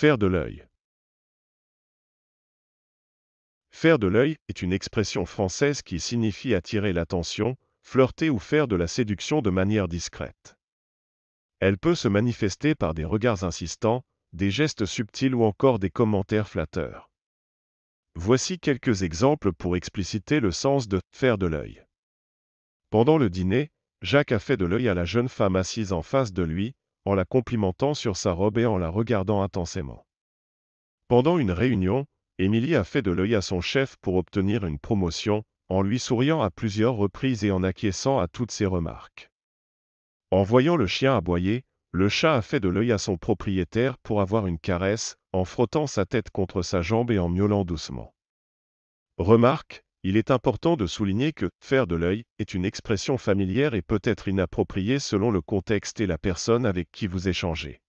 Faire de l'œil. Faire de l'œil est une expression française qui signifie attirer l'attention, flirter ou faire de la séduction de manière discrète. Elle peut se manifester par des regards insistants, des gestes subtils ou encore des commentaires flatteurs. Voici quelques exemples pour expliciter le sens de faire de l'œil. Pendant le dîner, Jacques a fait de l'œil à la jeune femme assise en face de lui, en la complimentant sur sa robe et en la regardant intensément. Pendant une réunion, Émilie a fait de l'œil à son chef pour obtenir une promotion, en lui souriant à plusieurs reprises et en acquiesçant à toutes ses remarques. En voyant le chien aboyer, le chat a fait de l'œil à son propriétaire pour avoir une caresse, en frottant sa tête contre sa jambe et en miaulant doucement. Remarque, il est important de souligner que faire de l'œil est une expression familière et peut être inappropriée selon le contexte et la personne avec qui vous échangez.